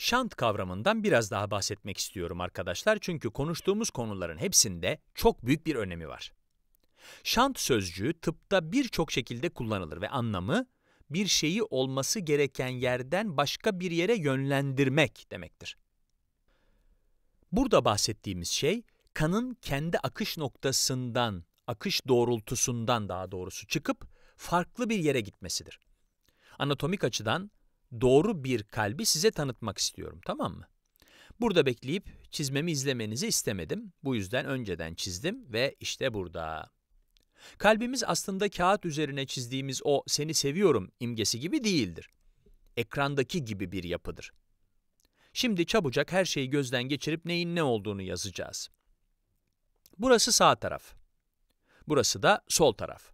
Şant kavramından biraz daha bahsetmek istiyorum arkadaşlar çünkü konuştuğumuz konuların hepsinde çok büyük bir önemi var. Şant sözcüğü tıpta birçok şekilde kullanılır ve anlamı bir şeyi olması gereken yerden başka bir yere yönlendirmek demektir. Burada bahsettiğimiz şey kanın kendi akış noktasından, akış doğrultusundan daha doğrusu çıkıp farklı bir yere gitmesidir. Anatomik açıdan doğru bir kalbi size tanıtmak istiyorum tamam mı? Burada bekleyip çizmemi izlemenizi istemedim. Bu yüzden önceden çizdim ve işte burada. Kalbimiz aslında kağıt üzerine çizdiğimiz o seni seviyorum imgesi gibi değildir. Ekrandaki gibi bir yapıdır. Şimdi çabucak her şeyi gözden geçirip neyin ne olduğunu yazacağız. Burası sağ taraf. Burası da sol taraf.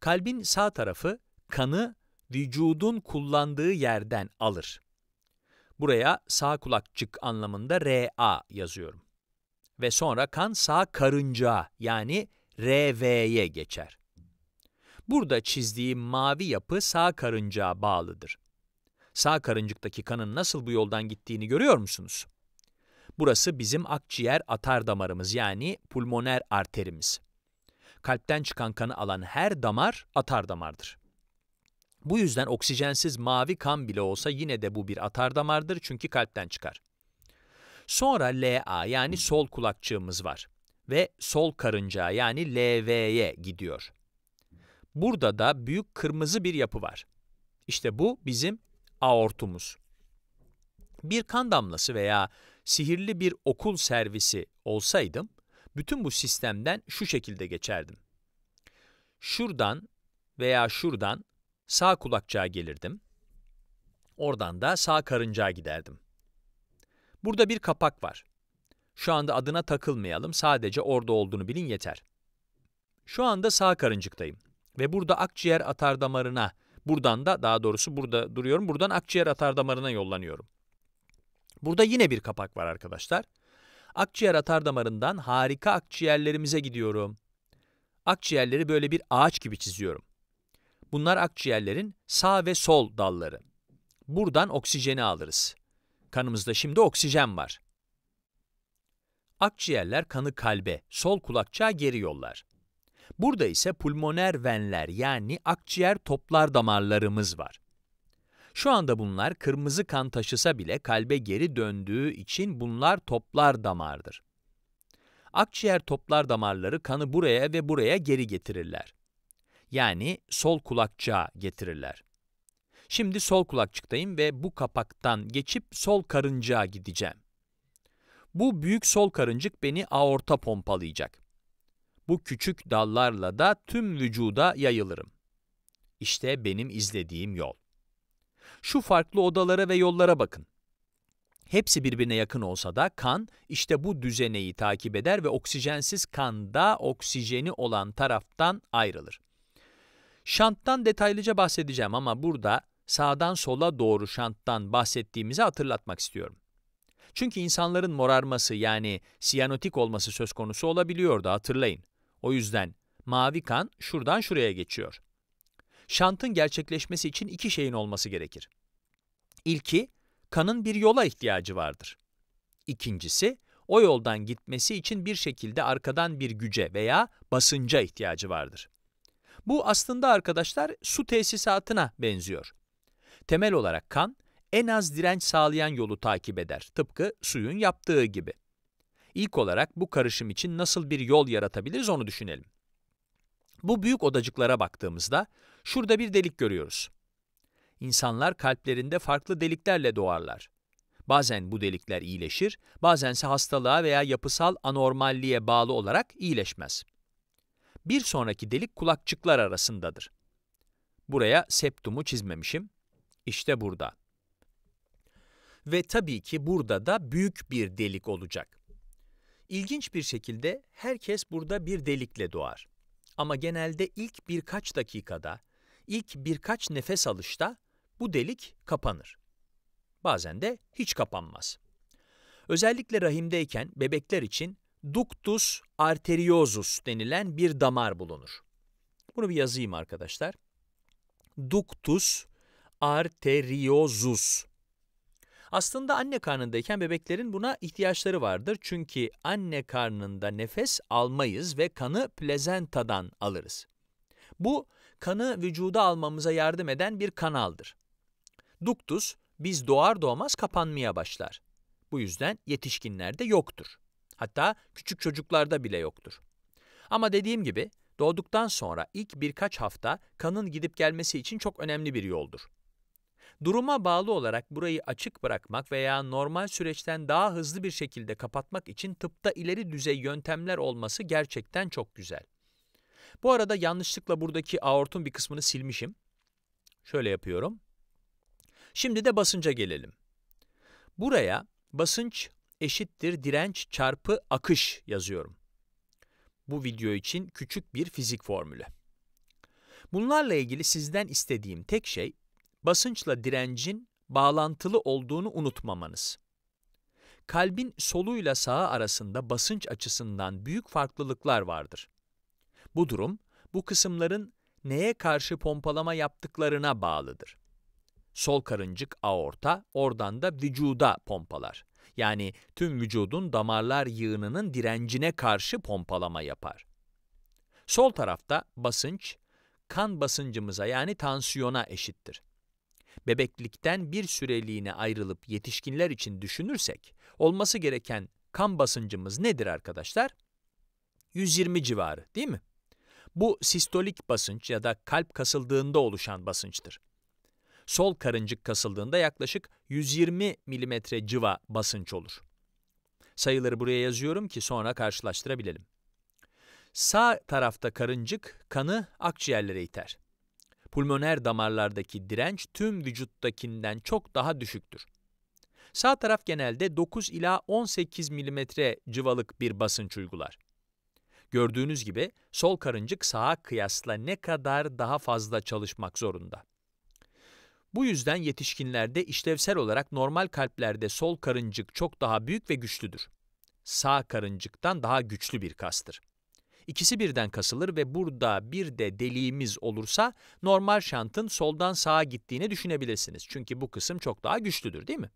Kalbin sağ tarafı kanı vücudun kullandığı yerden alır. Buraya sağ kulakçık anlamında RA yazıyorum. Ve sonra kan sağ karıncağa yani RV'ye geçer. Burada çizdiğim mavi yapı sağ karıncağa bağlıdır. Sağ karıncıktaki kanın nasıl bu yoldan gittiğini görüyor musunuz? Burası bizim akciğer atar damarımız yani pulmoner arterimiz. Kalpten çıkan kanı alan her damar atar damardır. Bu yüzden oksijensiz mavi kan bile olsa yine de bu bir atardamardır çünkü kalpten çıkar. Sonra LA yani sol kulakçığımız var ve sol karınca yani LV'ye gidiyor. Burada da büyük kırmızı bir yapı var. İşte bu bizim aortumuz. Bir kan damlası veya sihirli bir okul servisi olsaydım, bütün bu sistemden şu şekilde geçerdim. Şuradan veya şuradan sağ kulakçığa gelirdim. Oradan da sağ karıncaya giderdim. Burada bir kapak var. Şu anda adına takılmayalım, sadece orada olduğunu bilin yeter. Şu anda sağ karıncıktayım ve burada akciğer atardamarına, buradan da daha doğrusu burada duruyorum, buradan akciğer atardamarına yollanıyorum. Burada yine bir kapak var arkadaşlar. Akciğer atardamarından harika akciğerlerimize gidiyorum. Akciğerleri böyle bir ağaç gibi çiziyorum. Bunlar akciğerlerin sağ ve sol dalları. Buradan oksijeni alırız. Kanımızda şimdi oksijen var. Akciğerler kanı kalbe, sol kulakçığa geri yollar. Burada ise pulmoner venler yani akciğer toplar damarlarımız var. Şu anda bunlar kırmızı kan taşısa bile kalbe geri döndüğü için bunlar toplar damardır. Akciğer toplar damarları kanı buraya ve buraya geri getirirler yani sol kulakçığa getirirler. Şimdi sol kulakçıktayım ve bu kapaktan geçip sol karıncaya gideceğim. Bu büyük sol karıncık beni aorta pompalayacak. Bu küçük dallarla da tüm vücuda yayılırım. İşte benim izlediğim yol. Şu farklı odalara ve yollara bakın. Hepsi birbirine yakın olsa da kan işte bu düzeneyi takip eder ve oksijensiz kan da oksijeni olan taraftan ayrılır. Şanttan detaylıca bahsedeceğim ama burada sağdan sola doğru şanttan bahsettiğimizi hatırlatmak istiyorum. Çünkü insanların morarması yani siyanotik olması söz konusu olabiliyordu hatırlayın. O yüzden mavi kan şuradan şuraya geçiyor. Şantın gerçekleşmesi için iki şeyin olması gerekir. İlki, kanın bir yola ihtiyacı vardır. İkincisi, o yoldan gitmesi için bir şekilde arkadan bir güce veya basınca ihtiyacı vardır. Bu aslında arkadaşlar su tesisatına benziyor. Temel olarak kan, en az direnç sağlayan yolu takip eder, tıpkı suyun yaptığı gibi. İlk olarak bu karışım için nasıl bir yol yaratabiliriz onu düşünelim. Bu büyük odacıklara baktığımızda, şurada bir delik görüyoruz. İnsanlar kalplerinde farklı deliklerle doğarlar. Bazen bu delikler iyileşir, bazense hastalığa veya yapısal anormalliğe bağlı olarak iyileşmez bir sonraki delik kulakçıklar arasındadır. Buraya septumu çizmemişim. İşte burada. Ve tabii ki burada da büyük bir delik olacak. İlginç bir şekilde herkes burada bir delikle doğar. Ama genelde ilk birkaç dakikada, ilk birkaç nefes alışta bu delik kapanır. Bazen de hiç kapanmaz. Özellikle rahimdeyken bebekler için ductus arteriosus denilen bir damar bulunur. Bunu bir yazayım arkadaşlar. Ductus arteriosus. Aslında anne karnındayken bebeklerin buna ihtiyaçları vardır. Çünkü anne karnında nefes almayız ve kanı plezentadan alırız. Bu kanı vücuda almamıza yardım eden bir kanaldır. Ductus biz doğar doğmaz kapanmaya başlar. Bu yüzden yetişkinlerde yoktur. Hatta küçük çocuklarda bile yoktur. Ama dediğim gibi doğduktan sonra ilk birkaç hafta kanın gidip gelmesi için çok önemli bir yoldur. Duruma bağlı olarak burayı açık bırakmak veya normal süreçten daha hızlı bir şekilde kapatmak için tıpta ileri düzey yöntemler olması gerçekten çok güzel. Bu arada yanlışlıkla buradaki aortun bir kısmını silmişim. Şöyle yapıyorum. Şimdi de basınca gelelim. Buraya basınç eşittir direnç çarpı akış yazıyorum. Bu video için küçük bir fizik formülü. Bunlarla ilgili sizden istediğim tek şey, basınçla direncin bağlantılı olduğunu unutmamanız. Kalbin soluyla sağı arasında basınç açısından büyük farklılıklar vardır. Bu durum, bu kısımların neye karşı pompalama yaptıklarına bağlıdır. Sol karıncık aorta, oradan da vücuda pompalar yani tüm vücudun damarlar yığınının direncine karşı pompalama yapar. Sol tarafta basınç, kan basıncımıza yani tansiyona eşittir. Bebeklikten bir süreliğine ayrılıp yetişkinler için düşünürsek, olması gereken kan basıncımız nedir arkadaşlar? 120 civarı değil mi? Bu sistolik basınç ya da kalp kasıldığında oluşan basınçtır sol karıncık kasıldığında yaklaşık 120 mm civa basınç olur. Sayıları buraya yazıyorum ki sonra karşılaştırabilelim. Sağ tarafta karıncık kanı akciğerlere iter. Pulmoner damarlardaki direnç tüm vücuttakinden çok daha düşüktür. Sağ taraf genelde 9 ila 18 mm civalık bir basınç uygular. Gördüğünüz gibi sol karıncık sağa kıyasla ne kadar daha fazla çalışmak zorunda. Bu yüzden yetişkinlerde işlevsel olarak normal kalplerde sol karıncık çok daha büyük ve güçlüdür. Sağ karıncıktan daha güçlü bir kastır. İkisi birden kasılır ve burada bir de deliğimiz olursa normal şantın soldan sağa gittiğini düşünebilirsiniz. Çünkü bu kısım çok daha güçlüdür değil mi?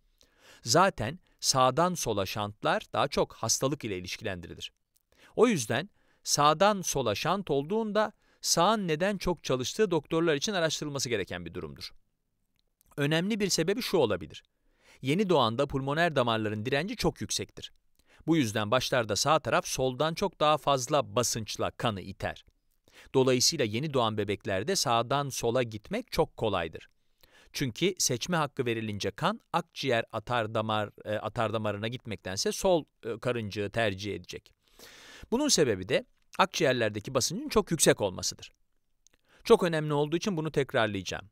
Zaten sağdan sola şantlar daha çok hastalık ile ilişkilendirilir. O yüzden sağdan sola şant olduğunda sağın neden çok çalıştığı doktorlar için araştırılması gereken bir durumdur. Önemli bir sebebi şu olabilir. Yeni doğanda pulmoner damarların direnci çok yüksektir. Bu yüzden başlarda sağ taraf soldan çok daha fazla basınçla kanı iter. Dolayısıyla yeni doğan bebeklerde sağdan sola gitmek çok kolaydır. Çünkü seçme hakkı verilince kan akciğer atar damar e, atar damarına gitmektense sol e, karıncığı tercih edecek. Bunun sebebi de akciğerlerdeki basıncın çok yüksek olmasıdır. Çok önemli olduğu için bunu tekrarlayacağım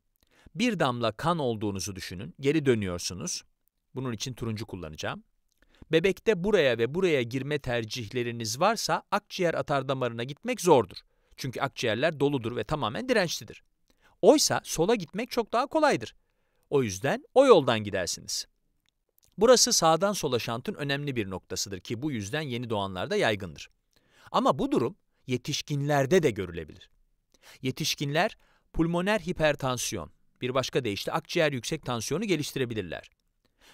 bir damla kan olduğunuzu düşünün. Geri dönüyorsunuz. Bunun için turuncu kullanacağım. Bebekte buraya ve buraya girme tercihleriniz varsa akciğer atardamarına gitmek zordur. Çünkü akciğerler doludur ve tamamen dirençlidir. Oysa sola gitmek çok daha kolaydır. O yüzden o yoldan gidersiniz. Burası sağdan sola şantın önemli bir noktasıdır ki bu yüzden yeni doğanlarda yaygındır. Ama bu durum yetişkinlerde de görülebilir. Yetişkinler pulmoner hipertansiyon, bir başka deyişle akciğer yüksek tansiyonu geliştirebilirler.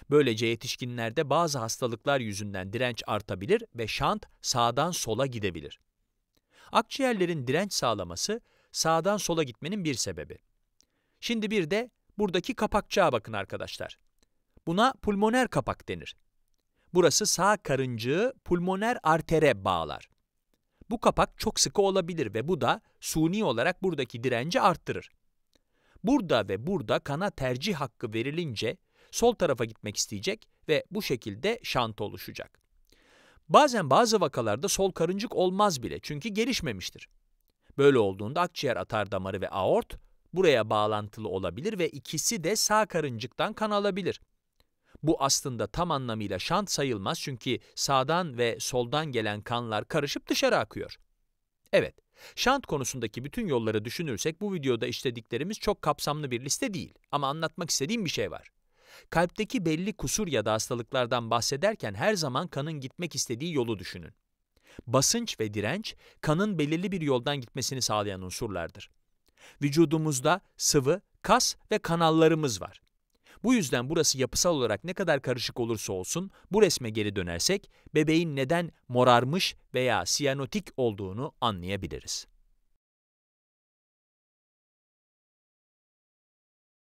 Böylece yetişkinlerde bazı hastalıklar yüzünden direnç artabilir ve şant sağdan sola gidebilir. Akciğerlerin direnç sağlaması sağdan sola gitmenin bir sebebi. Şimdi bir de buradaki kapakçığa bakın arkadaşlar. Buna pulmoner kapak denir. Burası sağ karıncığı pulmoner artere bağlar. Bu kapak çok sıkı olabilir ve bu da suni olarak buradaki direnci arttırır. Burada ve burada kana tercih hakkı verilince sol tarafa gitmek isteyecek ve bu şekilde şant oluşacak. Bazen bazı vakalarda sol karıncık olmaz bile çünkü gelişmemiştir. Böyle olduğunda akciğer atar damarı ve aort buraya bağlantılı olabilir ve ikisi de sağ karıncıktan kan alabilir. Bu aslında tam anlamıyla şant sayılmaz çünkü sağdan ve soldan gelen kanlar karışıp dışarı akıyor. Evet, Şant konusundaki bütün yolları düşünürsek bu videoda işlediklerimiz çok kapsamlı bir liste değil ama anlatmak istediğim bir şey var. Kalpteki belli kusur ya da hastalıklardan bahsederken her zaman kanın gitmek istediği yolu düşünün. Basınç ve direnç kanın belirli bir yoldan gitmesini sağlayan unsurlardır. Vücudumuzda sıvı, kas ve kanallarımız var. Bu yüzden burası yapısal olarak ne kadar karışık olursa olsun bu resme geri dönersek bebeğin neden morarmış veya siyanotik olduğunu anlayabiliriz.